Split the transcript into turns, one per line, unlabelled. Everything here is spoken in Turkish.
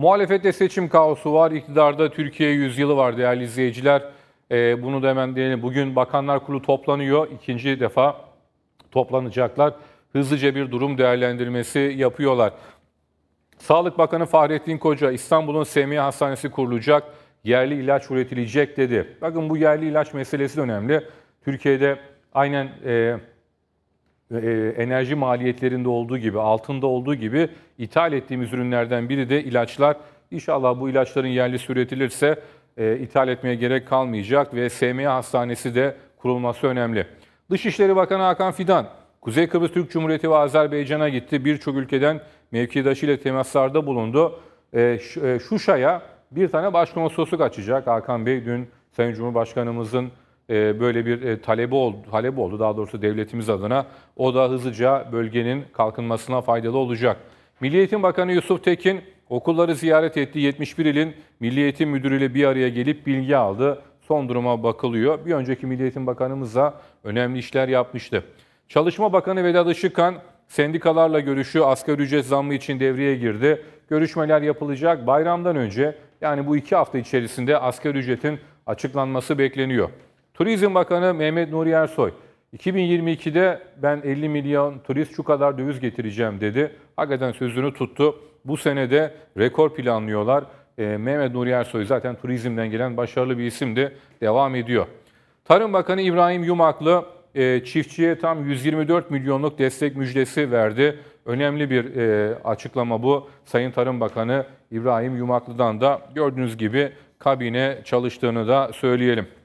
Muhalefette seçim kaosu var, iktidarda Türkiye yüzyılı var değerli izleyiciler. Ee, bunu da hemen diyelim. Bugün Bakanlar Kurulu toplanıyor. ikinci defa toplanacaklar. Hızlıca bir durum değerlendirmesi yapıyorlar. Sağlık Bakanı Fahrettin Koca, İstanbul'un Semiye Hastanesi kurulacak, yerli ilaç üretilecek dedi. Bakın bu yerli ilaç meselesi önemli. Türkiye'de aynen... E, e, enerji maliyetlerinde olduğu gibi, altında olduğu gibi ithal ettiğimiz ürünlerden biri de ilaçlar. İnşallah bu ilaçların yerli üretilirse e, ithal etmeye gerek kalmayacak ve SMA Hastanesi de kurulması önemli. Dışişleri Bakanı Hakan Fidan, Kuzey Kıbrıs Türk Cumhuriyeti ve Azerbaycan'a gitti. Birçok ülkeden mevkidaşı ile temaslarda bulundu. E, Şuşa'ya bir tane başkonsolosluk açacak. Hakan Bey dün Sayın Cumhurbaşkanımızın e, böyle bir talebi oldu, talebi oldu daha doğrusu devletimiz adına. O da hızlıca bölgenin kalkınmasına faydalı olacak. Milli Eğitim Bakanı Yusuf Tekin okulları ziyaret etti. 71 ilin Milli Eğitim Müdürü ile bir araya gelip bilgi aldı. Son duruma bakılıyor. Bir önceki Milli Eğitim Bakanımız da önemli işler yapmıştı. Çalışma Bakanı Vedat Işıkhan sendikalarla görüşü asgari ücret zammı için devreye girdi. Görüşmeler yapılacak bayramdan önce yani bu iki hafta içerisinde asgari ücretin açıklanması bekleniyor. Turizm Bakanı Mehmet Nuri Ersoy, 2022'de ben 50 milyon turist şu kadar döviz getireceğim dedi. Hakikaten sözünü tuttu. Bu sene de rekor planlıyorlar. E, Mehmet Nuri Ersoy zaten turizmden gelen başarılı bir isimdi. Devam ediyor. Tarım Bakanı İbrahim Yumaklı e, çiftçiye tam 124 milyonluk destek müjdesi verdi. Önemli bir e, açıklama bu. Sayın Tarım Bakanı İbrahim Yumaklı'dan da gördüğünüz gibi kabine çalıştığını da söyleyelim.